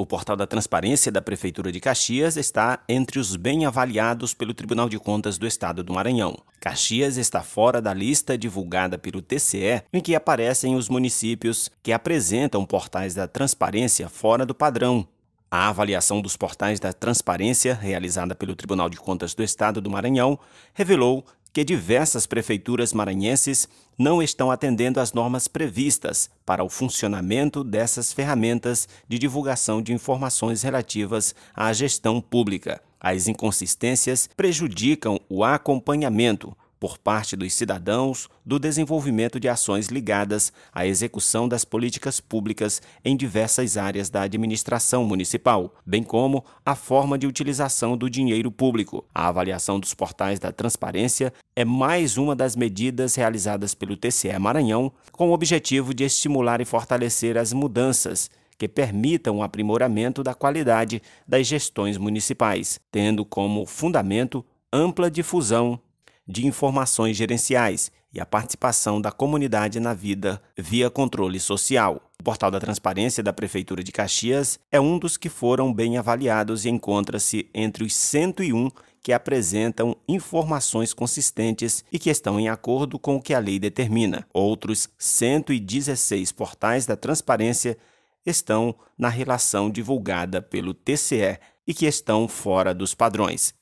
O portal da transparência da Prefeitura de Caxias está entre os bem avaliados pelo Tribunal de Contas do Estado do Maranhão. Caxias está fora da lista divulgada pelo TCE, em que aparecem os municípios que apresentam portais da transparência fora do padrão, a avaliação dos portais da transparência realizada pelo Tribunal de Contas do Estado do Maranhão revelou que diversas prefeituras maranhenses não estão atendendo às normas previstas para o funcionamento dessas ferramentas de divulgação de informações relativas à gestão pública. As inconsistências prejudicam o acompanhamento, por parte dos cidadãos do desenvolvimento de ações ligadas à execução das políticas públicas em diversas áreas da administração municipal, bem como a forma de utilização do dinheiro público. A avaliação dos portais da transparência é mais uma das medidas realizadas pelo TCE Maranhão com o objetivo de estimular e fortalecer as mudanças que permitam o aprimoramento da qualidade das gestões municipais, tendo como fundamento ampla difusão de informações gerenciais e a participação da comunidade na vida via controle social. O portal da transparência da Prefeitura de Caxias é um dos que foram bem avaliados e encontra-se entre os 101 que apresentam informações consistentes e que estão em acordo com o que a lei determina. Outros 116 portais da transparência estão na relação divulgada pelo TCE e que estão fora dos padrões.